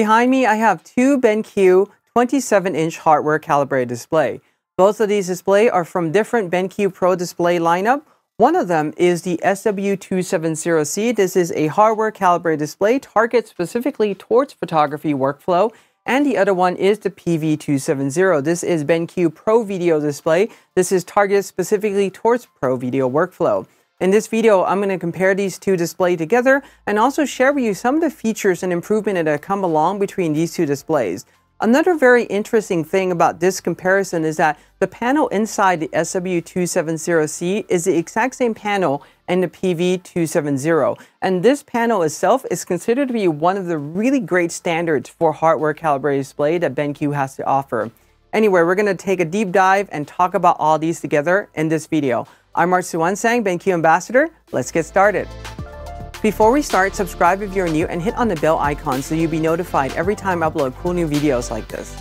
Behind me, I have two BenQ 27-inch hardware calibrated display. Both of these display are from different BenQ Pro display lineup. One of them is the SW270C. This is a hardware calibrated display targeted specifically towards photography workflow. And the other one is the PV270. This is BenQ Pro Video display. This is targeted specifically towards Pro Video workflow. In this video, I'm going to compare these two displays together and also share with you some of the features and improvement that have come along between these two displays. Another very interesting thing about this comparison is that the panel inside the SW270C is the exact same panel in the PV270. And this panel itself is considered to be one of the really great standards for hardware calibrated display that BenQ has to offer. Anyway, we're going to take a deep dive and talk about all these together in this video. I'm Art Suwansang, BenQ Ambassador. Let's get started. Before we start, subscribe if you're new and hit on the bell icon so you'll be notified every time I upload cool new videos like this.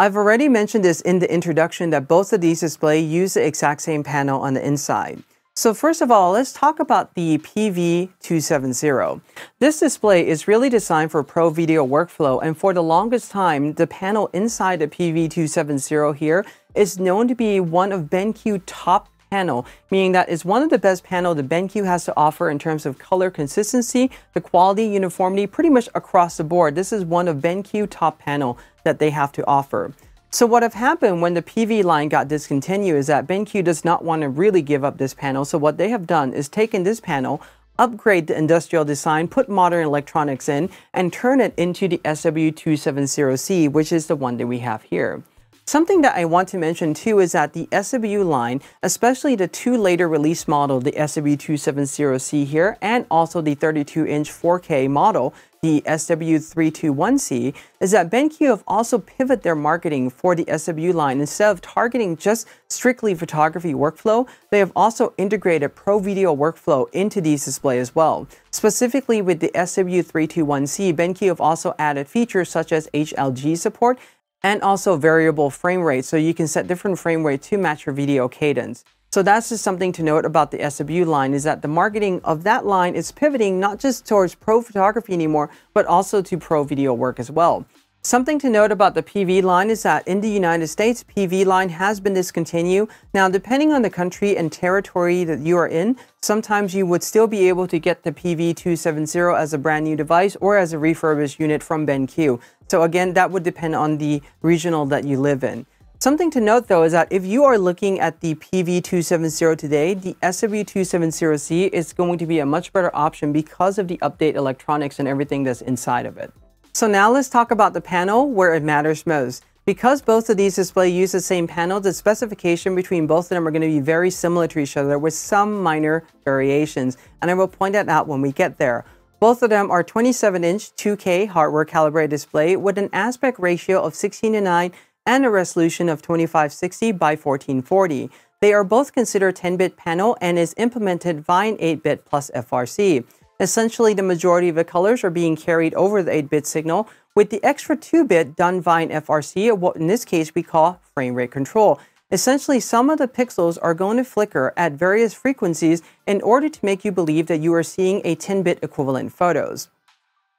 I've already mentioned this in the introduction that both of these displays use the exact same panel on the inside. So first of all, let's talk about the PV270. This display is really designed for pro video workflow and for the longest time, the panel inside the PV270 here is known to be one of BenQ's top panel, meaning that it's one of the best panel the BenQ has to offer in terms of color consistency, the quality, uniformity, pretty much across the board. This is one of BenQ top panel that they have to offer. So what have happened when the PV line got discontinued is that BenQ does not want to really give up this panel. So what they have done is taken this panel, upgrade the industrial design, put modern electronics in, and turn it into the SW270C, which is the one that we have here. Something that I want to mention too is that the SW line, especially the two later release model, the SW270C here, and also the 32-inch 4K model, the SW321C, is that BenQ have also pivoted their marketing for the SW line. Instead of targeting just strictly photography workflow, they have also integrated pro video workflow into these display as well. Specifically with the SW321C, BenQ have also added features such as HLG support and also variable frame rate. So you can set different frame rate to match your video cadence. So that's just something to note about the SW line is that the marketing of that line is pivoting not just towards pro photography anymore, but also to pro video work as well. Something to note about the PV line is that in the United States, PV line has been discontinued. Now, depending on the country and territory that you are in, sometimes you would still be able to get the PV270 as a brand new device or as a refurbished unit from BenQ. So again, that would depend on the regional that you live in. Something to note though is that if you are looking at the PV270 today, the SW270C is going to be a much better option because of the update electronics and everything that's inside of it. So now let's talk about the panel where it matters most. Because both of these displays use the same panel, the specification between both of them are going to be very similar to each other with some minor variations, and I will point that out when we get there. Both of them are 27-inch 2K hardware calibrated display with an aspect ratio of 16 to 9 and a resolution of 2560 by 1440. They are both considered 10-bit panel and is implemented via an 8-bit plus FRC. Essentially, the majority of the colors are being carried over the 8-bit signal, with the extra 2-bit done FRC, an FRC, what in this case we call frame rate control. Essentially, some of the pixels are going to flicker at various frequencies in order to make you believe that you are seeing a 10-bit equivalent photos.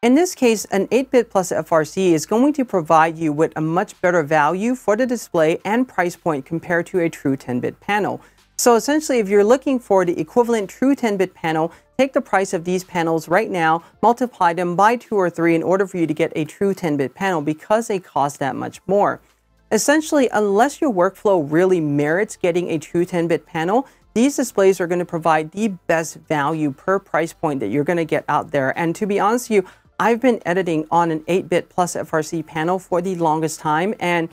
In this case, an 8-bit plus FRC is going to provide you with a much better value for the display and price point compared to a true 10-bit panel. So essentially, if you're looking for the equivalent true 10-bit panel, take the price of these panels right now, multiply them by 2 or 3 in order for you to get a true 10-bit panel because they cost that much more. Essentially, unless your workflow really merits getting a true 10-bit panel, these displays are going to provide the best value per price point that you're going to get out there. And to be honest with you, I've been editing on an 8-bit plus FRC panel for the longest time, and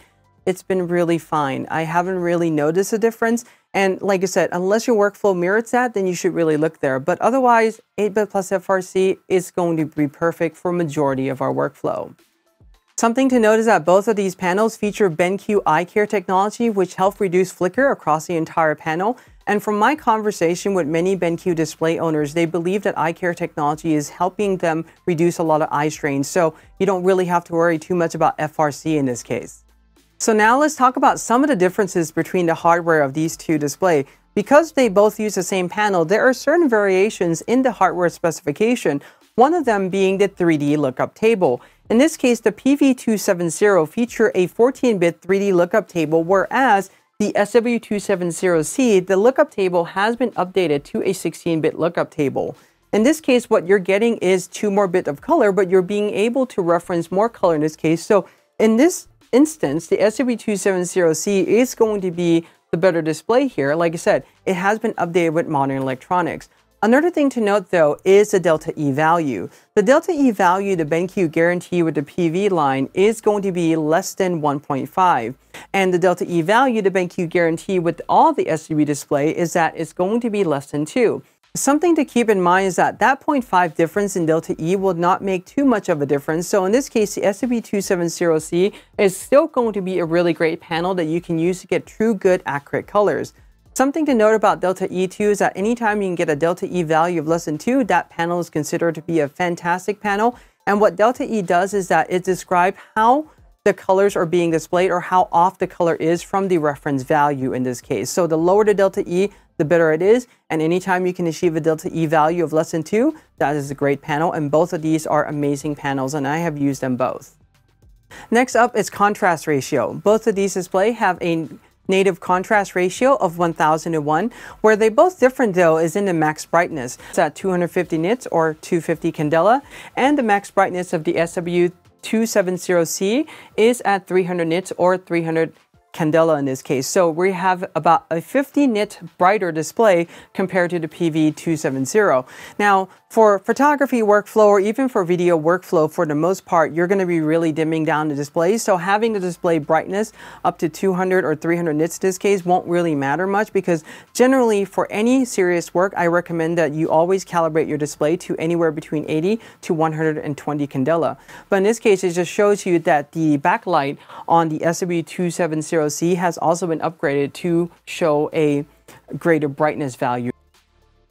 it's been really fine. I haven't really noticed a difference. And like I said, unless your workflow merits that, then you should really look there. But otherwise, 8-bit plus FRC is going to be perfect for majority of our workflow. Something to note is that both of these panels feature BenQ care technology, which help reduce flicker across the entire panel. And from my conversation with many BenQ display owners, they believe that care technology is helping them reduce a lot of eye strain. So you don't really have to worry too much about FRC in this case. So now let's talk about some of the differences between the hardware of these two displays. Because they both use the same panel, there are certain variations in the hardware specification, one of them being the 3D lookup table. In this case, the PV270 feature a 14-bit 3D lookup table, whereas the SW270C, the lookup table has been updated to a 16-bit lookup table. In this case, what you're getting is two more bit of color, but you're being able to reference more color in this case. So in this instance, the SCP-270C is going to be the better display here. Like I said, it has been updated with modern electronics. Another thing to note though is the delta E value. The delta E value the BenQ guarantee with the PV line is going to be less than 1.5. And the delta E value the BenQ guarantee with all the SUV display is that it's going to be less than 2. Something to keep in mind is that that 0.5 difference in delta E will not make too much of a difference. So in this case, the SCP-270C is still going to be a really great panel that you can use to get true good accurate colors. Something to note about delta E2 is that anytime you can get a delta E value of less than 2, that panel is considered to be a fantastic panel. And what delta E does is that it describes how the colors are being displayed or how off the color is from the reference value in this case. So the lower the delta E, the better it is. And anytime you can achieve a delta E value of less than 2, that is a great panel. And both of these are amazing panels, and I have used them both. Next up is contrast ratio. Both of these displays have a native contrast ratio of 1001. Where they both different though is in the max brightness. It's at 250 nits or 250 candela and the max brightness of the SW270C is at 300 nits or 300 candela in this case. So we have about a 50 nit brighter display compared to the PV270. Now, for photography workflow or even for video workflow, for the most part, you're going to be really dimming down the display. So having the display brightness up to 200 or 300 nits this case won't really matter much because generally for any serious work, I recommend that you always calibrate your display to anywhere between 80 to 120 candela. But in this case, it just shows you that the backlight on the SW270C has also been upgraded to show a greater brightness value.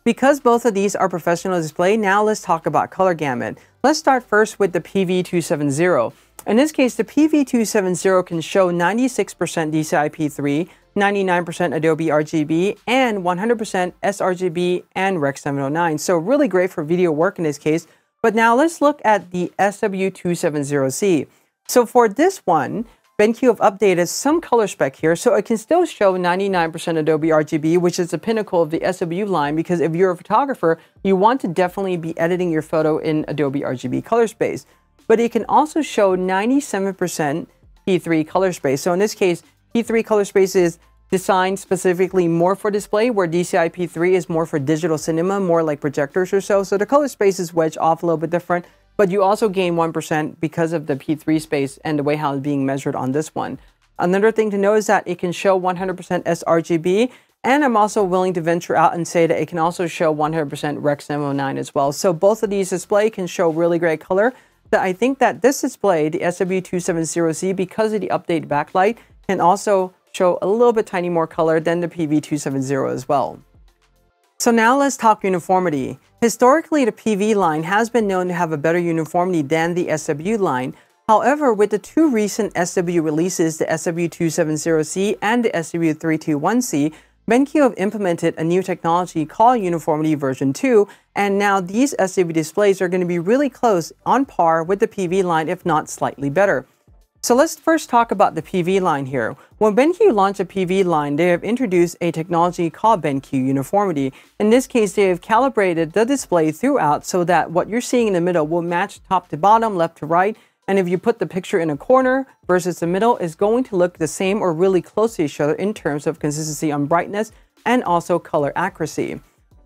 Because both of these are professional display, now let's talk about color gamut. Let's start first with the PV270. In this case, the PV270 can show 96% DCI-P3, 99% Adobe RGB, and 100% sRGB and Rec 709. So really great for video work in this case. But now let's look at the SW270C. So for this one, BenQ have updated some color spec here, so it can still show 99% Adobe RGB, which is the pinnacle of the SWU line, because if you're a photographer, you want to definitely be editing your photo in Adobe RGB color space. But it can also show 97% P3 color space. So in this case, P3 color space is designed specifically more for display, where DCI P3 is more for digital cinema, more like projectors or so. So the color space is wedged off a little bit different. But you also gain 1% because of the P3 space and the way how it's being measured on this one. Another thing to know is that it can show 100% sRGB, and I'm also willing to venture out and say that it can also show 100% Rex M09 as well. So both of these display can show really great color. But I think that this display, the SW270Z, because of the update backlight, can also show a little bit tiny more color than the PV270 as well. So now let's talk uniformity. Historically, the PV line has been known to have a better uniformity than the SW line. However, with the two recent SW releases, the SW270C and the SW321C, BenQ have implemented a new technology called Uniformity version 2, and now these SW displays are going to be really close on par with the PV line, if not slightly better. So let's first talk about the PV line here. When BenQ launched a PV line, they have introduced a technology called BenQ uniformity. In this case, they have calibrated the display throughout so that what you're seeing in the middle will match top to bottom, left to right, and if you put the picture in a corner versus the middle, it's going to look the same or really close to each other in terms of consistency on brightness and also color accuracy.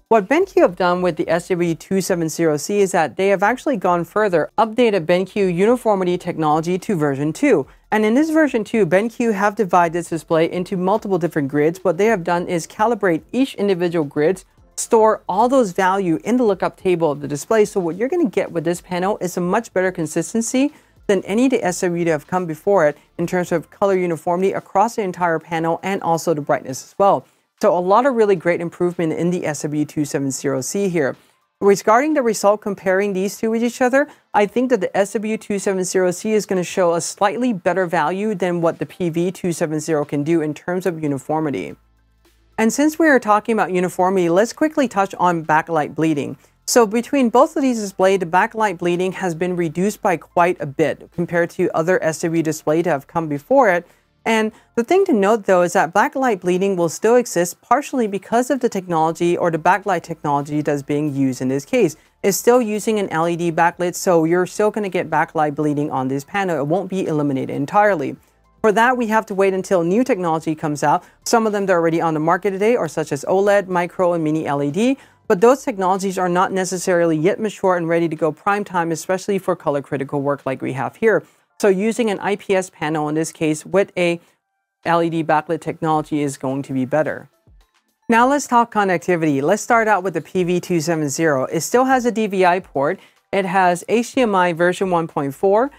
What BenQ have done with the SW270C is that they have actually gone further, updated BenQ uniformity technology to version 2. And in this version 2, BenQ have divided this display into multiple different grids. What they have done is calibrate each individual grid, store all those value in the lookup table of the display. So what you're going to get with this panel is a much better consistency than any of the SW that have come before it in terms of color uniformity across the entire panel and also the brightness as well. So a lot of really great improvement in the SW270C here. Regarding the result comparing these two with each other, I think that the SW270C is going to show a slightly better value than what the PV270 can do in terms of uniformity. And since we are talking about uniformity, let's quickly touch on backlight bleeding. So between both of these displays, the backlight bleeding has been reduced by quite a bit compared to other SW displays that have come before it. And the thing to note though is that backlight bleeding will still exist partially because of the technology or the backlight technology that's being used in this case. It's still using an LED backlit, so you're still going to get backlight bleeding on this panel. It won't be eliminated entirely. For that, we have to wait until new technology comes out. Some of them that are already on the market today are such as OLED, micro, and mini LED, but those technologies are not necessarily yet mature and ready to go prime time, especially for color critical work like we have here. So using an IPS panel in this case with a LED backlit technology is going to be better. Now let's talk connectivity. Let's start out with the PV270. It still has a DVI port. It has HDMI version 1.4,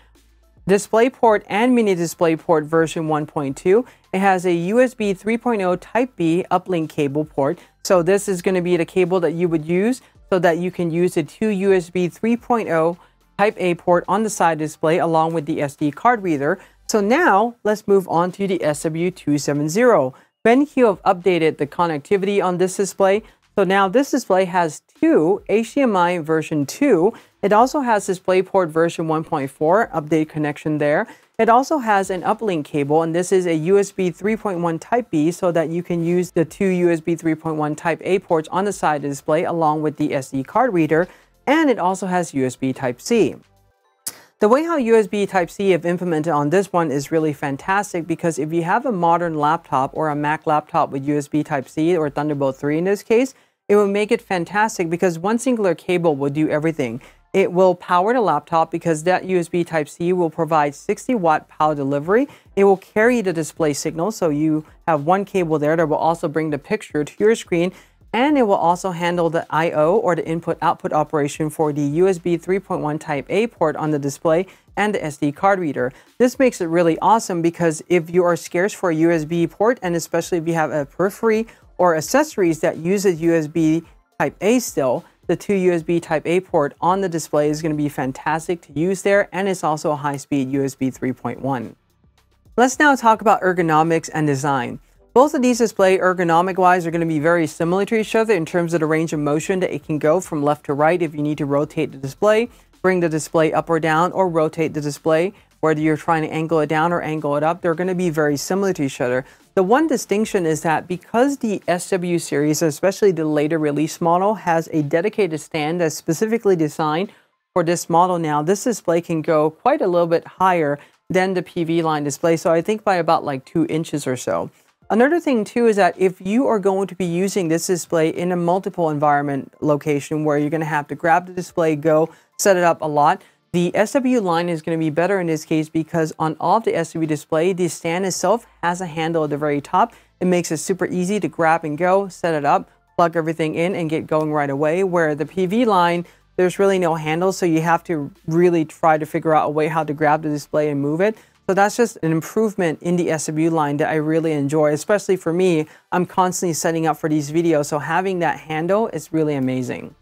DisplayPort and Mini DisplayPort version 1.2. It has a USB 3.0 Type-B uplink cable port. So this is going to be the cable that you would use so that you can use the two USB 3.0 Type-A port on the side display along with the SD card reader. So now, let's move on to the SW270. BenQ have updated the connectivity on this display. So now this display has two HDMI version 2. It also has DisplayPort version 1.4 update connection there. It also has an uplink cable, and this is a USB 3.1 Type-B so that you can use the two USB 3.1 Type-A ports on the side display along with the SD card reader and it also has USB Type-C. The way how USB Type-C have implemented on this one is really fantastic because if you have a modern laptop or a Mac laptop with USB Type-C or Thunderbolt 3 in this case, it will make it fantastic because one singular cable will do everything. It will power the laptop because that USB Type-C will provide 60 watt power delivery. It will carry the display signal so you have one cable there that will also bring the picture to your screen and it will also handle the I.O. or the input-output operation for the USB 3.1 Type-A port on the display and the SD card reader. This makes it really awesome because if you are scarce for a USB port, and especially if you have a periphery or accessories that uses USB Type-A still, the two USB Type-A port on the display is going to be fantastic to use there, and it's also a high-speed USB 3.1. Let's now talk about ergonomics and design. Both of these display ergonomic-wise are going to be very similar to each other in terms of the range of motion that it can go from left to right if you need to rotate the display, bring the display up or down, or rotate the display whether you're trying to angle it down or angle it up, they're going to be very similar to each other. The one distinction is that because the SW series, especially the later release model, has a dedicated stand that's specifically designed for this model now, this display can go quite a little bit higher than the PV line display. So I think by about like two inches or so. Another thing too is that if you are going to be using this display in a multiple environment location where you're going to have to grab the display, go set it up a lot, the SW line is going to be better in this case because on all of the SW display, the stand itself has a handle at the very top. It makes it super easy to grab and go, set it up, plug everything in and get going right away. Where the PV line, there's really no handle, so you have to really try to figure out a way how to grab the display and move it. So that's just an improvement in the SMU line that I really enjoy, especially for me. I'm constantly setting up for these videos, so having that handle is really amazing.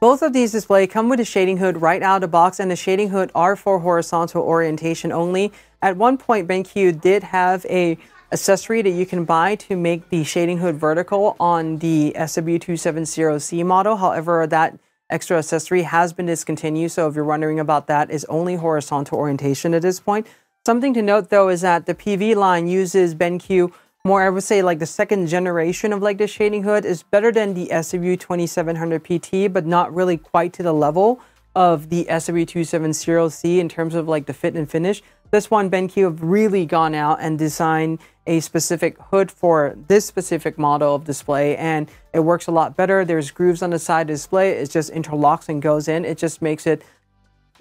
Both of these display come with a shading hood right out of the box and the shading hood are for horizontal orientation only. At one point, BenQ did have a accessory that you can buy to make the shading hood vertical on the SW270C model. However, that extra accessory has been discontinued, so if you're wondering about that, is only horizontal orientation at this point. Something to note though is that the PV line uses BenQ more, I would say like the second generation of like the shading hood is better than the SW 2700 PT, but not really quite to the level of the SW 270C in terms of like the fit and finish. This one, BenQ have really gone out and designed a specific hood for this specific model of display and it works a lot better. There's grooves on the side of the display. It just interlocks and goes in. It just makes it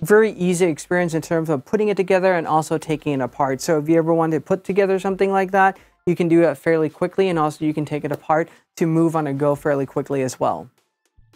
very easy experience in terms of putting it together and also taking it apart. So if you ever want to put together something like that, you can do it fairly quickly and also you can take it apart to move on a go fairly quickly as well.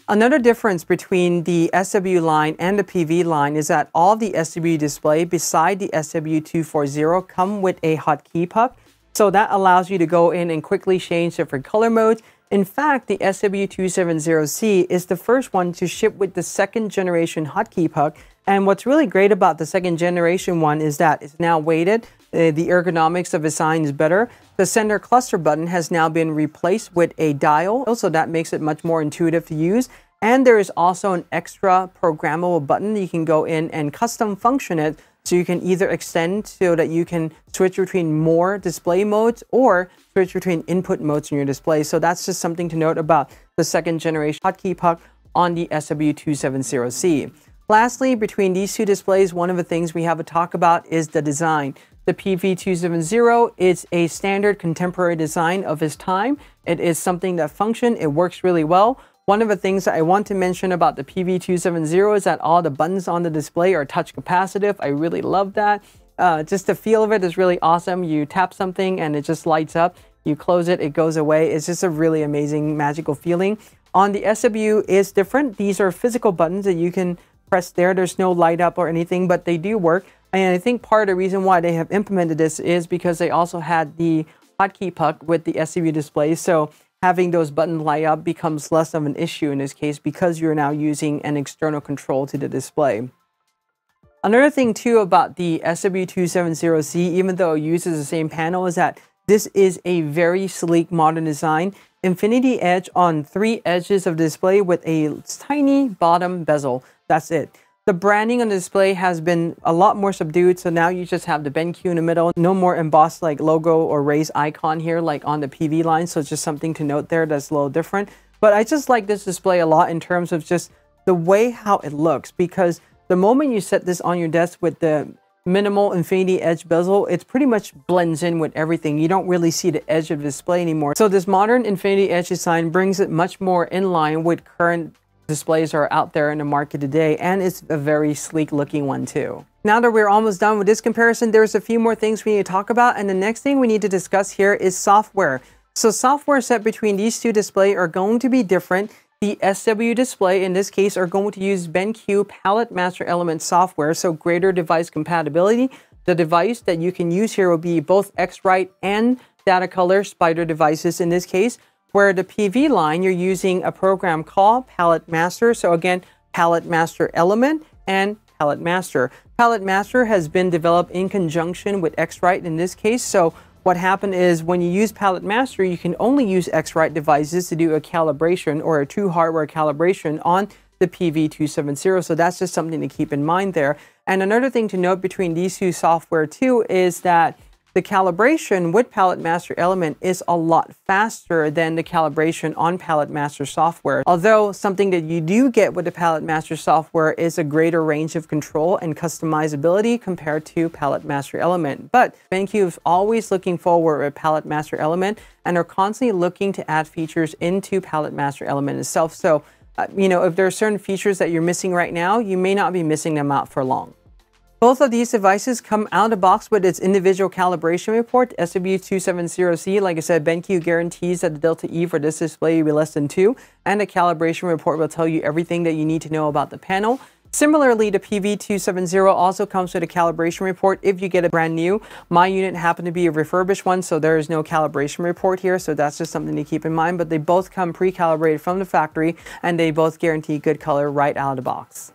Another difference between the SW line and the PV line is that all the SW display beside the SW240 come with a hotkey puck so that allows you to go in and quickly change different color modes. In fact, the SW270C is the first one to ship with the second generation hotkey puck. And what's really great about the second generation one is that it's now weighted, uh, the ergonomics of the sign is better. The center cluster button has now been replaced with a dial, so that makes it much more intuitive to use. And there is also an extra programmable button you can go in and custom function it so you can either extend so that you can switch between more display modes or switch between input modes in your display. So that's just something to note about the second generation hotkey puck on the SW270C. Lastly, between these two displays, one of the things we have to talk about is the design. The PV270 is a standard contemporary design of its time. It is something that functions, it works really well, one of the things that I want to mention about the PV270 is that all the buttons on the display are touch capacitive. I really love that. Uh, just the feel of it is really awesome. You tap something and it just lights up. You close it, it goes away. It's just a really amazing magical feeling. On the SW is different. These are physical buttons that you can press there. There's no light up or anything, but they do work. And I think part of the reason why they have implemented this is because they also had the hotkey puck with the SWU display. So having those buttons light up becomes less of an issue in this case because you're now using an external control to the display. Another thing too about the SW270C, even though it uses the same panel, is that this is a very sleek modern design. Infinity Edge on three edges of the display with a tiny bottom bezel. That's it. The branding on the display has been a lot more subdued, so now you just have the BenQ in the middle. No more embossed like logo or raised icon here like on the PV line, so it's just something to note there that's a little different. But I just like this display a lot in terms of just the way how it looks because the moment you set this on your desk with the minimal infinity edge bezel, it pretty much blends in with everything. You don't really see the edge of the display anymore. So this modern infinity edge design brings it much more in line with current Displays are out there in the market today, and it's a very sleek looking one too. Now that we're almost done with this comparison, there's a few more things we need to talk about, and the next thing we need to discuss here is software. So software set between these two displays are going to be different. The SW display, in this case, are going to use BenQ Palette Master Element software, so greater device compatibility. The device that you can use here will be both Xrite and Datacolor Spider devices in this case, where the PV line, you're using a program called Palette Master. So again, Palette Master Element and Palette Master. Palette Master has been developed in conjunction with Xrite in this case. So what happened is when you use Palette Master, you can only use Xrite devices to do a calibration or a true hardware calibration on the PV270. So that's just something to keep in mind there. And another thing to note between these two software too is that the calibration with Palette Master Element is a lot faster than the calibration on Palette Master software. Although something that you do get with the Palette Master software is a greater range of control and customizability compared to Palette Master Element. But BenQ is always looking forward with Palette Master Element and are constantly looking to add features into Palette Master Element itself. So, uh, you know, if there are certain features that you're missing right now, you may not be missing them out for long. Both of these devices come out of the box with its individual calibration report, SW270C. Like I said, BenQ guarantees that the Delta E for this display will be less than 2, and the calibration report will tell you everything that you need to know about the panel. Similarly, the PV270 also comes with a calibration report if you get a brand new. My unit happened to be a refurbished one, so there is no calibration report here, so that's just something to keep in mind, but they both come pre-calibrated from the factory, and they both guarantee good color right out of the box.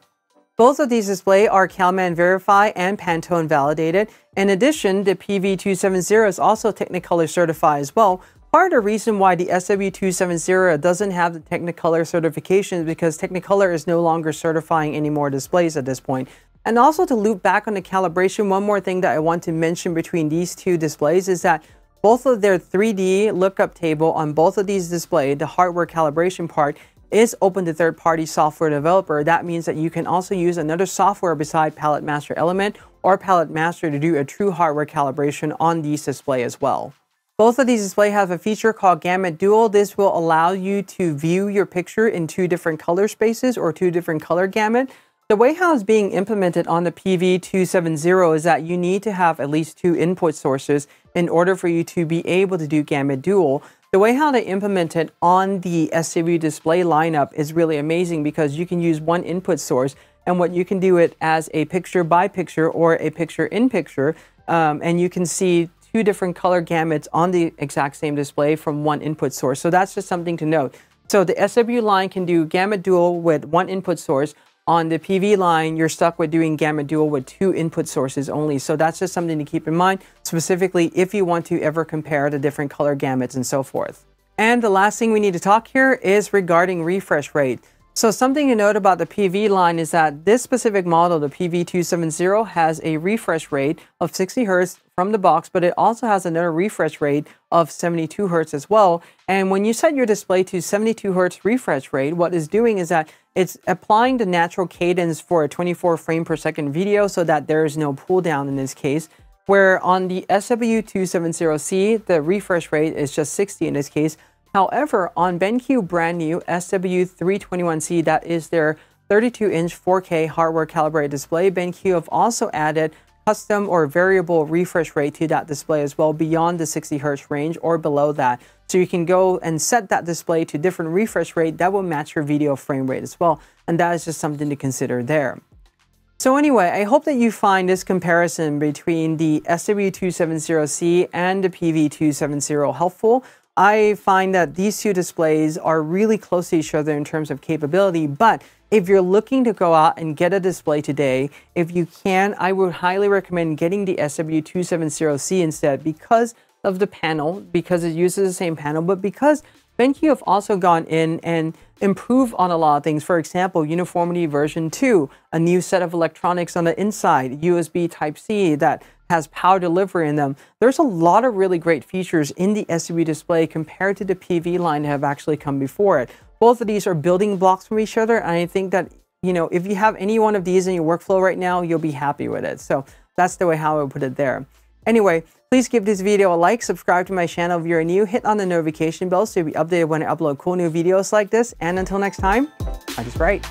Both of these displays are Calman Verify and Pantone validated. In addition, the PV270 is also Technicolor certified as well. Part of the reason why the SW270 doesn't have the Technicolor certification is because Technicolor is no longer certifying any more displays at this point. And also to loop back on the calibration, one more thing that I want to mention between these two displays is that both of their 3D lookup table on both of these display, the hardware calibration part, is open to third-party software developer, that means that you can also use another software beside Palette Master Element or Palette Master to do a true hardware calibration on these display as well. Both of these displays have a feature called Gamut Dual. This will allow you to view your picture in two different color spaces or two different color gamut. The way how it's being implemented on the PV270 is that you need to have at least two input sources in order for you to be able to do Gamut Dual. The way how they implement it on the SCV display lineup is really amazing because you can use one input source and what you can do it as a picture by picture or a picture in picture um, and you can see two different color gamuts on the exact same display from one input source. So that's just something to note. So the SW line can do gamut dual with one input source on the PV line, you're stuck with doing gamma dual with two input sources only. So that's just something to keep in mind, specifically if you want to ever compare the different color gamuts and so forth. And the last thing we need to talk here is regarding refresh rate. So something to note about the PV line is that this specific model, the PV270, has a refresh rate of 60 hertz from the box, but it also has another refresh rate of 72 hertz as well. And when you set your display to 72 hertz refresh rate, what it's doing is that it's applying the natural cadence for a 24 frame per second video so that there is no pull down in this case. Where on the SW270C, the refresh rate is just 60 in this case, However, on BenQ brand new SW321C, that is their 32 inch 4K hardware calibrated display, BenQ have also added custom or variable refresh rate to that display as well beyond the 60 hertz range or below that. So you can go and set that display to different refresh rate that will match your video frame rate as well. And that is just something to consider there. So anyway, I hope that you find this comparison between the SW270C and the PV270 helpful. I find that these two displays are really close to each other in terms of capability, but if you're looking to go out and get a display today, if you can, I would highly recommend getting the SW270C instead because of the panel, because it uses the same panel, but because BenQ have also gone in and improved on a lot of things. For example, uniformity version 2, a new set of electronics on the inside, USB Type-C that has power delivery in them. There's a lot of really great features in the SUV display compared to the PV line that have actually come before it. Both of these are building blocks from each other, and I think that you know if you have any one of these in your workflow right now, you'll be happy with it. So that's the way how I would put it there. Anyway, please give this video a like, subscribe to my channel if you're new, hit on the notification bell so you'll be updated when I upload cool new videos like this, and until next time, I just write.